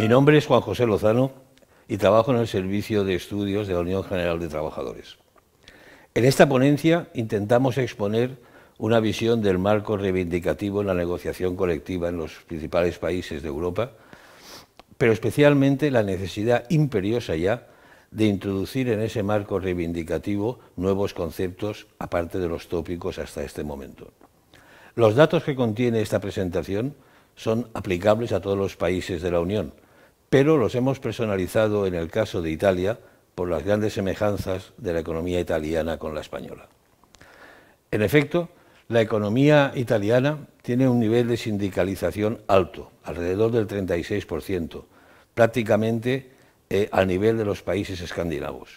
Mi nombre es Juan José Lozano y trabajo en el Servicio de Estudios de la Unión General de Trabajadores. En esta ponencia intentamos exponer una visión del marco reivindicativo en la negociación colectiva en los principales países de Europa, pero especialmente la necesidad imperiosa ya de introducir en ese marco reivindicativo nuevos conceptos aparte de los tópicos hasta este momento. Los datos que contiene esta presentación son aplicables a todos los países de la Unión, pero los hemos personalizado en el caso de Italia por las grandes semejanzas de la economía italiana con la española. En efecto, la economía italiana tiene un nivel de sindicalización alto, alrededor del 36%, prácticamente eh, al nivel de los países escandinavos.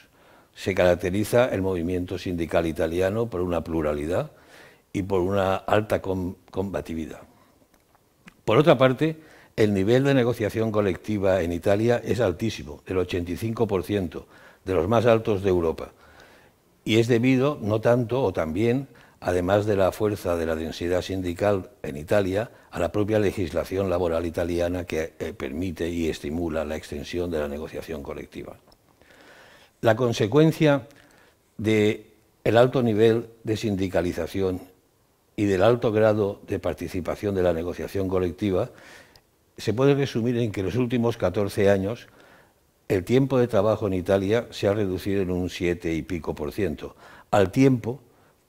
Se caracteriza el movimiento sindical italiano por una pluralidad y por una alta combatividad. Por otra parte, el nivel de negociación colectiva en Italia es altísimo, del 85%, de los más altos de Europa. Y es debido, no tanto o también, además de la fuerza de la densidad sindical en Italia, a la propia legislación laboral italiana que eh, permite y estimula la extensión de la negociación colectiva. La consecuencia del alto nivel de sindicalización y del alto grado de participación de la negociación colectiva se puede resumir en que en los últimos 14 años el tiempo de trabajo en Italia se ha reducido en un 7 y pico por ciento, al tiempo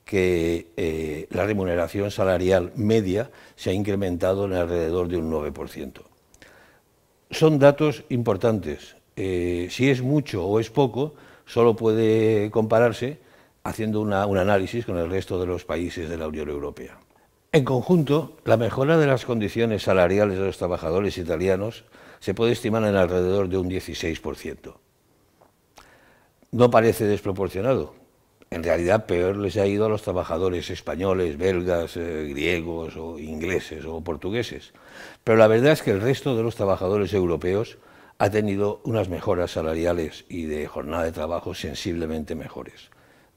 que eh, la remuneración salarial media se ha incrementado en alrededor de un 9%. Son datos importantes. Eh, si es mucho o es poco, solo puede compararse haciendo un análisis con el resto de los países de la Unión Europea. En conjunto, la mejora de las condiciones salariales de los trabajadores italianos se puede estimar en alrededor de un 16%. No parece desproporcionado. En realidad, peor les ha ido a los trabajadores españoles, belgas, eh, griegos o ingleses o portugueses. Pero la verdad es que el resto de los trabajadores europeos ha tenido unas mejoras salariales y de jornada de trabajo sensiblemente mejores.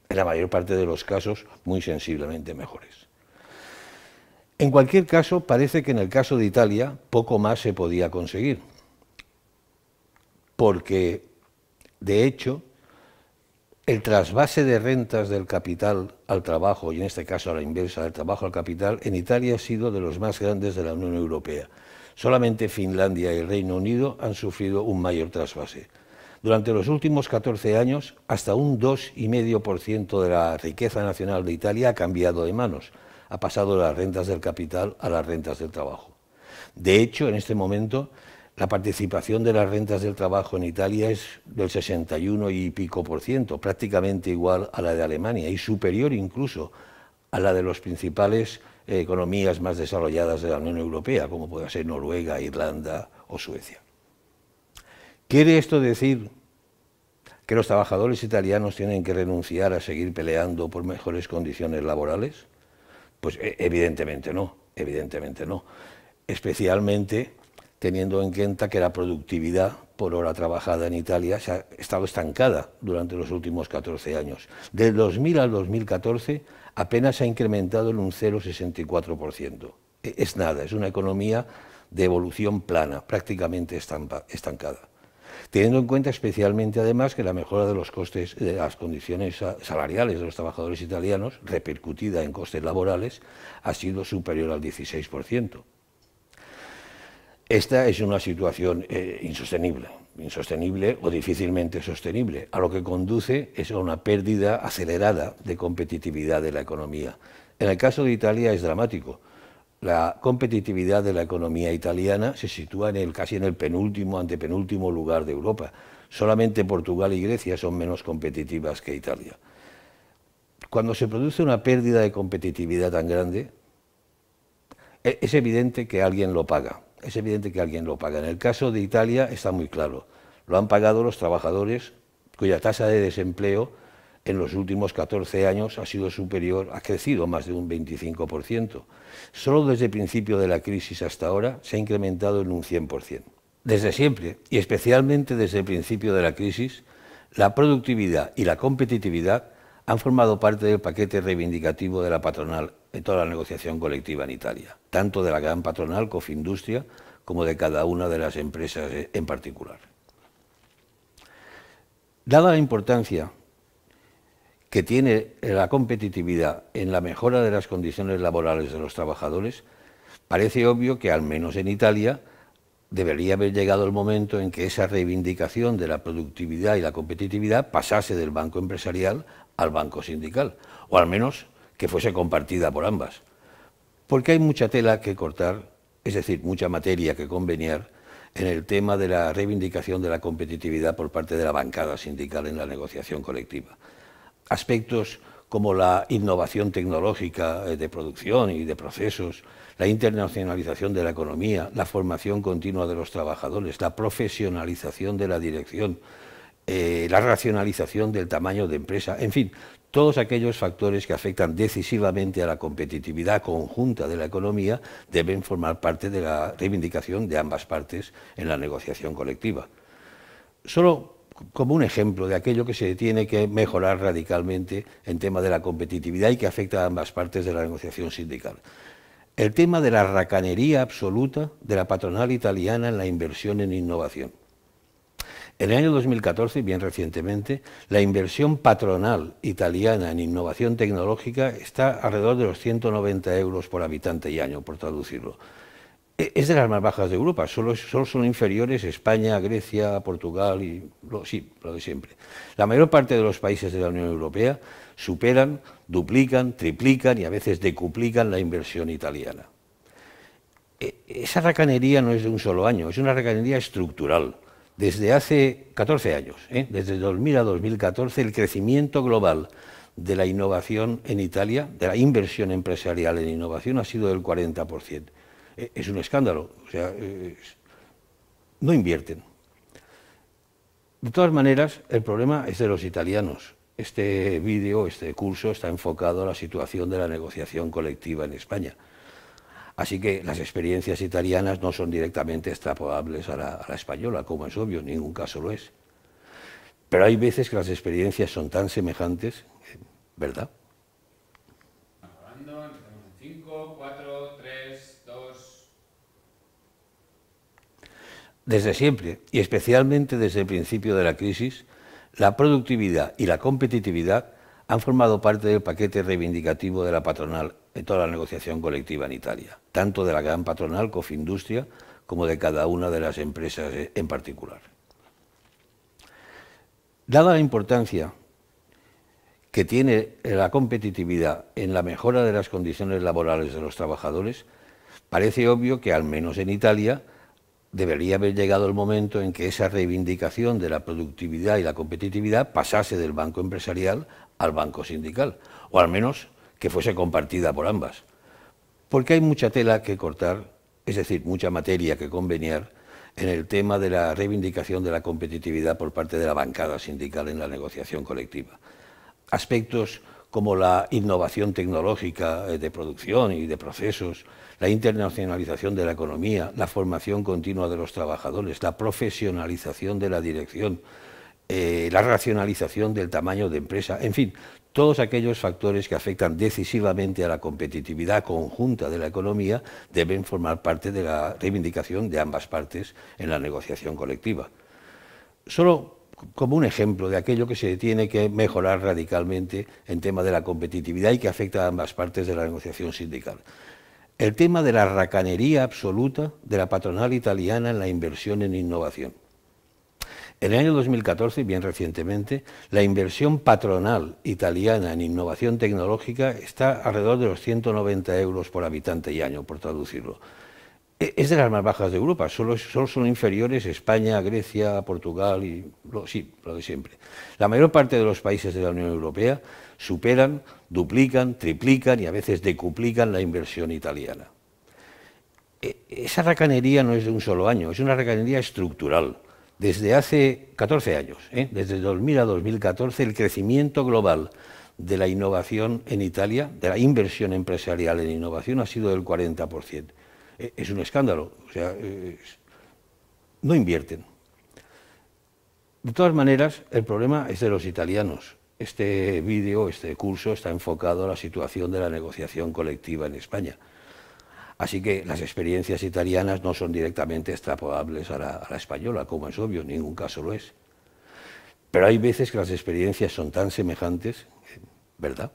En la mayor parte de los casos, muy sensiblemente mejores. En cualquier caso, parece que en el caso de Italia poco más se podía conseguir, porque, de hecho, el trasvase de rentas del capital al trabajo, y en este caso a la inversa, del trabajo al capital, en Italia ha sido de los más grandes de la Unión Europea. Solamente Finlandia y el Reino Unido han sufrido un mayor trasvase. Durante los últimos 14 años, hasta un 2,5% de la riqueza nacional de Italia ha cambiado de manos ha pasado de las rentas del capital a las rentas del trabajo. De hecho, en este momento, la participación de las rentas del trabajo en Italia es del 61 y pico por ciento, prácticamente igual a la de Alemania y superior incluso a la de las principales eh, economías más desarrolladas de la Unión Europea, como puede ser Noruega, Irlanda o Suecia. ¿Quiere esto decir que los trabajadores italianos tienen que renunciar a seguir peleando por mejores condiciones laborales? Pues e, evidentemente no, evidentemente no. Especialmente teniendo en cuenta que la productividad por hora trabajada en Italia se ha estado estancada durante los últimos 14 años. Del 2000 al 2014 apenas se ha incrementado en un 0,64%. E, es nada, es una economía de evolución plana, prácticamente estancada teniendo en cuenta especialmente además que la mejora de los costes, de las condiciones salariales de los trabajadores italianos, repercutida en costes laborales, ha sido superior al 16%. Esta es una situación eh, insostenible, insostenible o difícilmente sostenible, a lo que conduce es a una pérdida acelerada de competitividad de la economía. En el caso de Italia es dramático, la competitividad de la economía italiana se sitúa en el, casi en el penúltimo, antepenúltimo lugar de Europa. Solamente Portugal y Grecia son menos competitivas que Italia. Cuando se produce una pérdida de competitividad tan grande, e, es evidente que alguien lo paga. Es evidente que alguien lo paga. En el caso de Italia está muy claro. Lo han pagado los trabajadores cuya tasa de desempleo en los últimos 14 años ha sido superior, ha crecido más de un 25%. Solo desde el principio de la crisis hasta ahora se ha incrementado en un 100%. Desde siempre, y especialmente desde el principio de la crisis, la productividad y la competitividad han formado parte del paquete reivindicativo de la patronal en toda la negociación colectiva en Italia, tanto de la gran patronal Cofindustria como de cada una de las empresas en particular. Dada la importancia que tiene la competitividad en la mejora de las condiciones laborales de los trabajadores, parece obvio que al menos en Italia debería haber llegado el momento en que esa reivindicación de la productividad y la competitividad pasase del banco empresarial al banco sindical, o al menos que fuese compartida por ambas. Porque hay mucha tela que cortar, es decir, mucha materia que conveniar en el tema de la reivindicación de la competitividad por parte de la bancada sindical en la negociación colectiva aspectos como la innovación tecnológica eh, de producción y de procesos, la internacionalización de la economía, la formación continua de los trabajadores, la profesionalización de la dirección, eh, la racionalización del tamaño de empresa, en fin, todos aquellos factores que afectan decisivamente a la competitividad conjunta de la economía deben formar parte de la reivindicación de ambas partes en la negociación colectiva. Solo como un ejemplo de aquello que se tiene que mejorar radicalmente en tema de la competitividad y que afecta a ambas partes de la negociación sindical. El tema de la racanería absoluta de la patronal italiana en la inversión en innovación. En el año 2014, bien recientemente, la inversión patronal italiana en innovación tecnológica está alrededor de los 190 euros por habitante y año, por traducirlo. E, es de las más bajas de Europa, solo, son inferiores España, Grecia, Portugal y lo, sí, lo de siempre. La mayor parte de los países de la Unión Europea superan, duplican, triplican y a veces decuplican la inversión italiana. E, esa racanería no es de un solo año, es una racanería estructural. Desde hace 14 años, ¿eh? desde 2000 a 2014, el crecimiento global de la innovación en Italia, de la inversión empresarial en innovación, ha sido del 40%. Eh, es un escándalo. O sea, no invierten. De todas maneras, el problema es de los italianos. Este vídeo, este curso está enfocado a la situación de la negociación colectiva en España. Así que las experiencias italianas no son directamente extrapolables a la, a la, española, como es obvio, en ningún caso lo es. Pero hay veces que las experiencias son tan semejantes, eh, ¿verdad? Desde siempre, y especialmente desde el principio de la crisis, la productividad y la competitividad han formado parte del paquete reivindicativo de la patronal en toda la negociación colectiva en Italia, tanto de la gran patronal Cofindustria como de cada una de las empresas en particular. Dada la importancia que tiene la competitividad en la mejora de las condiciones laborales de los trabajadores, parece obvio que, al menos en Italia, debería haber llegado el momento en que esa reivindicación de la productividad y la competitividad pasase del banco empresarial al banco sindical, o al menos que fuese compartida por ambas. Porque hay mucha tela que cortar, es decir, mucha materia que conveniar en el tema de la reivindicación de la competitividad por parte de la bancada sindical en la negociación colectiva. Aspectos como la innovación tecnológica eh, de producción y de procesos, la internacionalización de la economía, la formación continua de los trabajadores, la profesionalización de la dirección, eh, la racionalización del tamaño de empresa, en fin, todos aquellos factores que afectan decisivamente a la competitividad conjunta de la economía deben formar parte de la reivindicación de ambas partes en la negociación colectiva. Solo como un ejemplo de aquello que se tiene que mejorar radicalmente en tema de la competitividad y que afecta a ambas partes de la negociación sindical. El tema de la racanería absoluta de la patronal italiana en la inversión en innovación. En el año 2014, bien recientemente, la inversión patronal italiana en innovación tecnológica está alrededor de los 190 euros por habitante y año, por traducirlo. Eh, es de las más bajas de Europa, solo, son inferiores España, Grecia, Portugal y lo, sí, lo de siempre. La mayor parte de los países de la Unión Europea superan, duplican, triplican y a veces decuplican la inversión italiana. Eh, esa racanería no es de un solo año, es una racanería estructural. Desde hace 14 años, ¿eh? desde 2000 a 2014, el crecimiento global de la innovación en Italia, de la inversión empresarial en innovación, ha sido del 40%. Eh, es un escándalo. O sea, eh, no invierten. De todas maneras, el problema es de los italianos. Este vídeo, este curso, está enfocado a la situación de la negociación colectiva en España. Así que las experiencias italianas no son directamente extrapolables a la, a la española, como es obvio, en ningún caso lo es. Pero hay veces que las experiencias son tan semejantes, eh, ¿verdad?